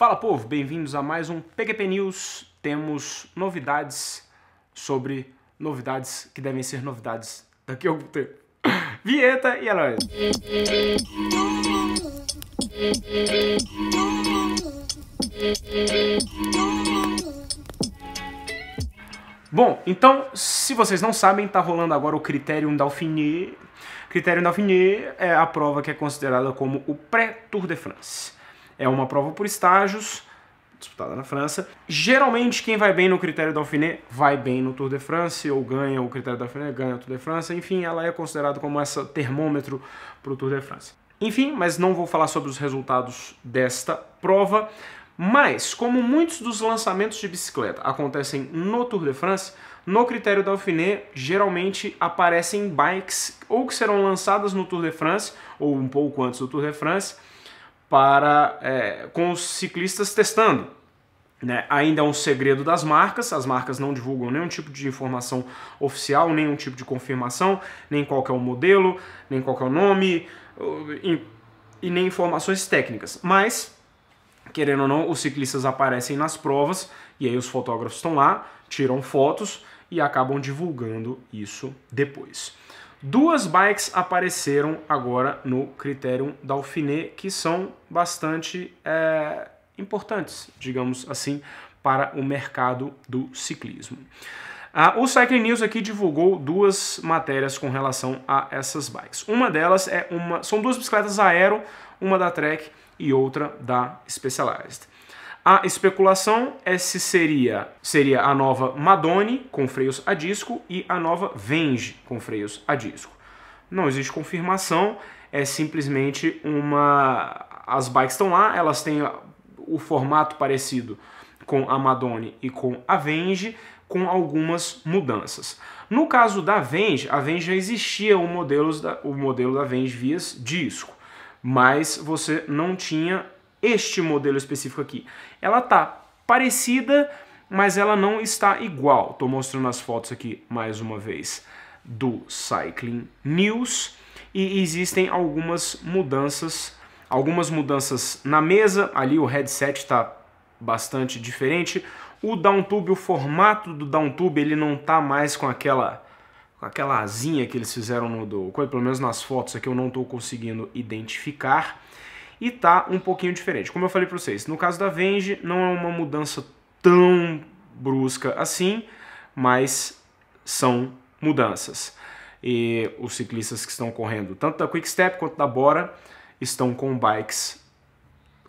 Fala povo, bem-vindos a mais um PQP News. Temos novidades sobre novidades que devem ser novidades daqui a algum tempo. Vieta e é nóis! Bom, então, se vocês não sabem, tá rolando agora o Critérium Dauphiné. Critérium Dauphiné é a prova que é considerada como o pré-Tour de France. É uma prova por estágios, disputada na França. Geralmente, quem vai bem no critério da Dauphiné vai bem no Tour de France, ou ganha o critério da Dauphiné, ganha o Tour de France. Enfim, ela é considerada como essa termômetro para o Tour de France. Enfim, mas não vou falar sobre os resultados desta prova. Mas, como muitos dos lançamentos de bicicleta acontecem no Tour de France, no critério da Dauphiné geralmente aparecem bikes ou que serão lançadas no Tour de France, ou um pouco antes do Tour de France, para é, com os ciclistas testando. Né? Ainda é um segredo das marcas, as marcas não divulgam nenhum tipo de informação oficial, nenhum tipo de confirmação, nem qual é o modelo, nem qual é o nome e, e nem informações técnicas. Mas, querendo ou não, os ciclistas aparecem nas provas e aí os fotógrafos estão lá, tiram fotos e acabam divulgando isso depois. Duas bikes apareceram agora no Critérium da Dauphiné que são bastante é, importantes, digamos assim, para o mercado do ciclismo. Ah, o Cycling News aqui divulgou duas matérias com relação a essas bikes. Uma delas é uma, são duas bicicletas aero, uma da Trek e outra da Specialized. A especulação é se seria, seria a nova Madone com freios a disco e a nova Venge com freios a disco. Não existe confirmação, é simplesmente uma. As bikes estão lá, elas têm o formato parecido com a Madone e com a Venge, com algumas mudanças. No caso da Venge, a Venge já existia o modelo da, o modelo da Venge vias disco, mas você não tinha este modelo específico aqui. Ela tá parecida, mas ela não está igual. Estou mostrando as fotos aqui mais uma vez do Cycling News e existem algumas mudanças, algumas mudanças na mesa, ali o headset está bastante diferente. O downtube, o formato do downtube, ele não tá mais com aquela com aquela asinha que eles fizeram no do, pelo menos nas fotos aqui eu não estou conseguindo identificar e tá um pouquinho diferente. Como eu falei para vocês, no caso da Venge não é uma mudança tão brusca assim, mas são mudanças. E os ciclistas que estão correndo tanto da Quick Step quanto da Bora estão com bikes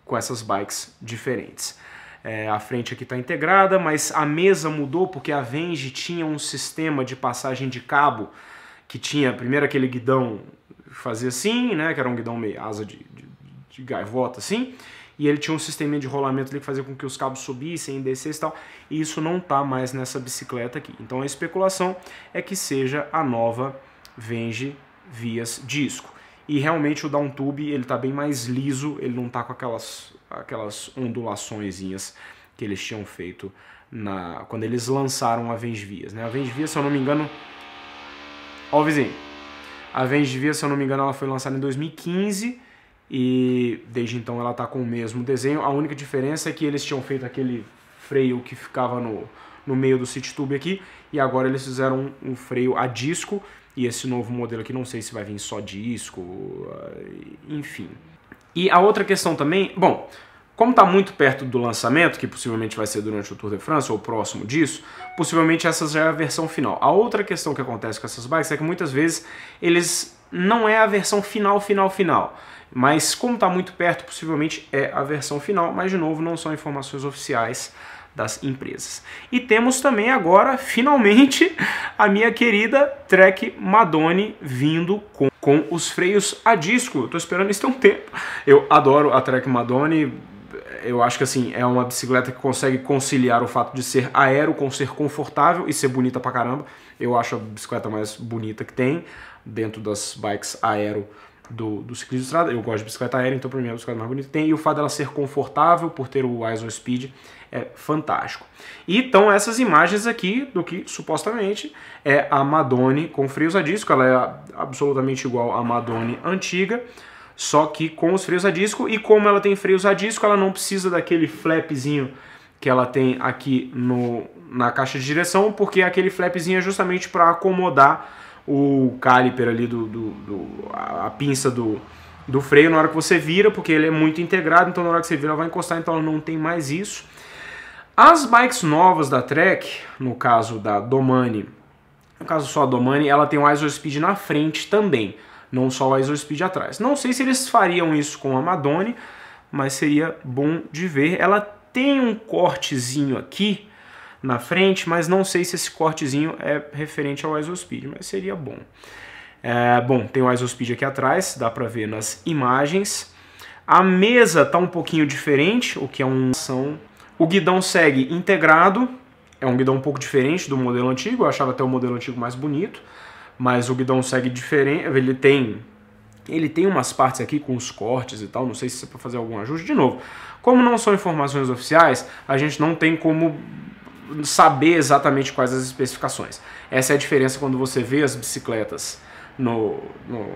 com essas bikes diferentes. É, a frente aqui está integrada, mas a mesa mudou porque a Venge tinha um sistema de passagem de cabo que tinha primeiro aquele guidão fazia assim, né, que era um guidão meio asa de de gaivota assim, e ele tinha um sistema de rolamento ali que fazia com que os cabos subissem e descessem e tal, e isso não tá mais nessa bicicleta aqui. Então a especulação é que seja a nova Venge Vias Disco. E realmente o downtube ele tá bem mais liso, ele não tá com aquelas aquelas ondulaçõezinhas que eles tinham feito na quando eles lançaram a Venge Vias, né? A Venge Vias, se eu não me engano, ó o vizinho. A Venge Vias, se eu não me engano, ela foi lançada em 2015 e desde então ela está com o mesmo desenho. A única diferença é que eles tinham feito aquele freio que ficava no, no meio do City Tube aqui. E agora eles fizeram um, um freio a disco. E esse novo modelo aqui, não sei se vai vir só disco, eh, enfim. E a outra questão também, bom, como está muito perto do lançamento, que possivelmente vai ser durante o Tour de France ou próximo disso, possivelmente essa já é a versão final. A outra questão que acontece com essas bikes é que muitas vezes eles não é a versão final, final, final. Mas como está muito perto, possivelmente é a versão final, mas de novo não são informações oficiais das empresas. E temos também agora, finalmente, a minha querida Trek Madone vindo com, com os freios a disco. Estou esperando isso há um tempo. Eu adoro a Trek Madone, eu acho que assim, é uma bicicleta que consegue conciliar o fato de ser aero com ser confortável e ser bonita pra caramba. Eu acho a bicicleta mais bonita que tem dentro das bikes aero do, do ciclismo de estrada. Eu gosto de bicicleta aero, então pra mim é a bicicleta mais bonita que tem. E o fato dela ser confortável por ter o ISO Speed é fantástico. E então essas imagens aqui do que supostamente é a Madone com frios a disco. Ela é absolutamente igual à Madone antiga só que com os freios a disco. E como ela tem freios a disco, ela não precisa daquele flapzinho que ela tem aqui no, na caixa de direção, porque aquele flapzinho é justamente para acomodar o caliper ali, do, do, do, a pinça do, do freio na hora que você vira, porque ele é muito integrado, então na hora que você vira ela vai encostar, então ela não tem mais isso. As bikes novas da Trek, no caso da Domani, no caso só a Domani, ela tem o ISO Speed na frente também não só o Speed atrás. Não sei se eles fariam isso com a Madone, mas seria bom de ver. Ela tem um cortezinho aqui na frente, mas não sei se esse cortezinho é referente ao Speed mas seria bom. É, bom, tem o Speed aqui atrás, dá para ver nas imagens. A mesa tá um pouquinho diferente, o que é um... O guidão segue integrado, é um guidão um pouco diferente do modelo antigo, eu achava até o modelo antigo mais bonito. Mas o guidão segue diferente, ele tem ele tem umas partes aqui com os cortes e tal, não sei se é para fazer algum ajuste de novo. Como não são informações oficiais, a gente não tem como saber exatamente quais as especificações. Essa é a diferença quando você vê as bicicletas no, no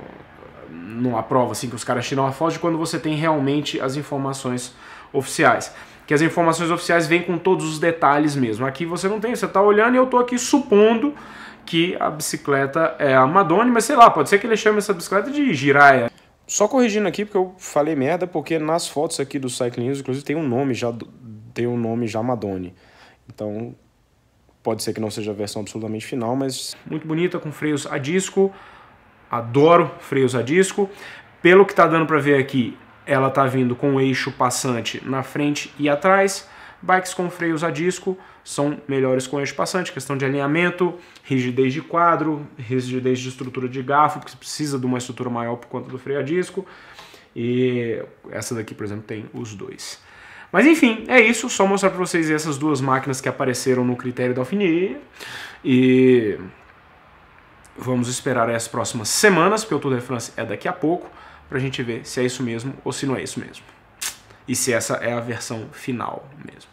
numa prova assim que os caras tiram a foto de quando você tem realmente as informações oficiais. Que as informações oficiais vêm com todos os detalhes mesmo. Aqui você não tem, você está olhando e eu estou aqui supondo que a bicicleta é a Madone, mas sei lá, pode ser que ele chame essa bicicleta de Jiraya. Só corrigindo aqui, porque eu falei merda, porque nas fotos aqui do Cycling News, inclusive, tem um nome já, tem um nome já Madone. Então, pode ser que não seja a versão absolutamente final, mas... Muito bonita, com freios a disco, adoro freios a disco. Pelo que tá dando para ver aqui, ela tá vindo com o eixo passante na frente e atrás, Bikes com freios a disco são melhores com eixo passante, questão de alinhamento, rigidez de quadro, rigidez de estrutura de garfo, porque você precisa de uma estrutura maior por conta do freio a disco. E essa daqui, por exemplo, tem os dois. Mas enfim, é isso. Só mostrar para vocês essas duas máquinas que apareceram no critério da Alfini. E vamos esperar as próximas semanas, porque o Tour de France é daqui a pouco, para a gente ver se é isso mesmo ou se não é isso mesmo e se essa é a versão final mesmo.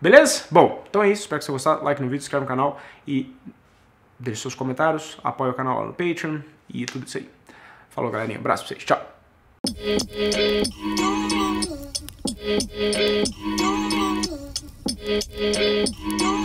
Beleza? Bom, então é isso. Espero que você gostar. Like no vídeo, inscreve no canal e deixe seus comentários. Apoie o canal lá no Patreon e tudo isso aí. Falou, galerinha. Abraço pra vocês. Tchau.